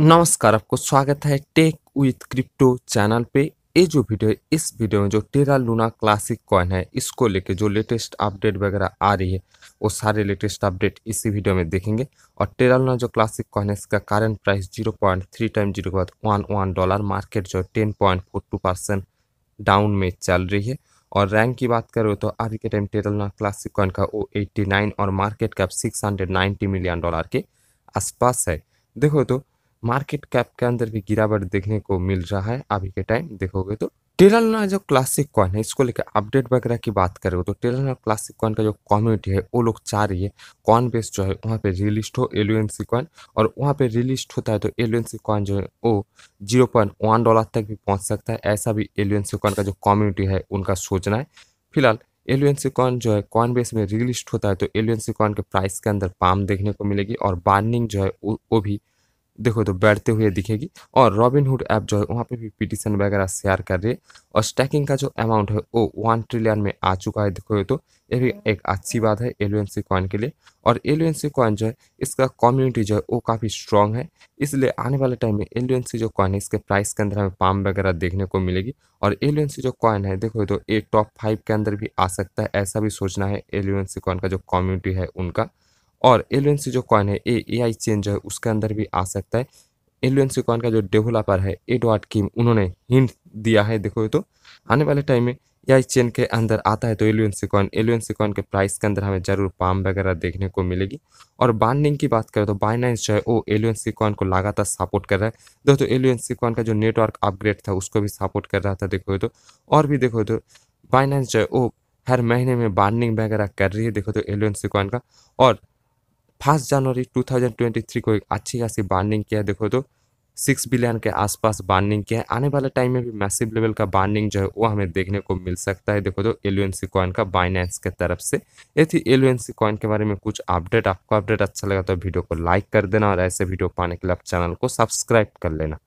नमस्कार आपको स्वागत है टेक विथ क्रिप्टो चैनल पे ये जो वीडियो है इस वीडियो में जो टेरा लूना क्लासिक कॉइन है इसको लेके जो लेटेस्ट अपडेट वगैरह आ रही है वो सारे लेटेस्ट अपडेट इसी वीडियो में देखेंगे और टेरा लूना जो क्लासिक कॉइन है इसका current price zero point three time zero के बाद वन वन डॉलर मार्केट जो ten point four two percent down में चल रही है और रैंक की बात करो तो अभी के time Terra Luna classic coin का वो एट्टी और market cap six million dollar के आसपास है देखो तो मार्केट कैप के अंदर भी गिरावट देखने को मिल रहा है अभी के टाइम देखोगे तो टेरालना जो क्लासिक कॉइन है इसको लेकर अपडेट वगैरह की बात करें तो टेरालना क्लासिक कॉइन का जो कम्युनिटी है वो लोग चाह रही है कॉन बेस जो है वहाँ पे रिलिस्ट हो एलुएनसी कॉइन और वहाँ पे रिलिस्ट होता है तो एलुएनसी कॉइन जो है वो जीरो पॉइंट वन डॉलर तक भी पहुँच सकता है ऐसा भी एलुएनसी कॉइन का जो कम्युनिटी है उनका सोचना है फिलहाल एलुएनसी कॉइन जो है कॉइन बेस में रिलिस्ट होता है तो एलुएनसी कॉइन के प्राइस के अंदर पाम देखने को मिलेगी और बार्निंग जो है वो भी देखो तो बैठते हुए दिखेगी और रॉबिनहुड ऐप जो है वहाँ पे भी पिटिशन वगैरह शेयर कर रही है और स्टैकिंग का जो अमाउंट है वो वन ट्रिलियन में आ चुका है देखो ये तो ये भी एक अच्छी बात है एल कॉइन के लिए और एल कॉइन जो है इसका कम्युनिटी जो है वो काफ़ी स्ट्रांग है इसलिए आने वाले टाइम में एल जो कॉइन है इसके प्राइस के अंदर हमें पाम वगैरह देखने को मिलेगी और एल जो कॉइन है देखो तो ये टॉप फाइव के अंदर भी आ सकता है ऐसा भी सोचना है एल कॉइन का जो कम्युनिटी है उनका और एलुएनसी जो कॉइन है ए ए आई चेन जो है उसके अंदर भी आ सकता है एलुएनसी कॉइन का जो डेवलपर है एडवर्ड किम उन्होंने हिंट दिया है देखो तो आने वाले टाइम में ए आई चेन के अंदर आता है तो एलुएनसी कॉइन एलुएनसी कॉइन के प्राइस के अंदर हमें जरूर पाम वगैरह देखने को मिलेगी और बाइंडिंग की बात करें तो बाइनांस जो है वो एलुएनसी कॉइन को लगातार सपोर्ट कर रहा है दोस्तों एलुएनसी कॉइन का जो नेटवर्क अपग्रेड था उसको भी सपोर्ट कर रहा था देखो तो और भी देखो तो बाइनांस जो है वो हर महीने में बाइंडिंग वगैरह कर रही है देखो तो एलुएनसी कॉइन का और फर्स्ट जनवरी 2023 को एक अच्छी खासी बार्निंग किया है देखो तो सिक्स बिलियन के आसपास बार्निंग किया है आने वाले टाइम में भी मैसिव लेवल का बार्निंग जो है वो हमें देखने को मिल सकता है देखो तो एल कॉइन का बाइनेंस के तरफ से ये थी एल कॉइन के बारे में कुछ अपडेट आपको अपडेट अच्छा लगा तो वीडियो को लाइक कर देना और ऐसे वीडियो पाने के लिए आप चैनल को सब्सक्राइब कर लेना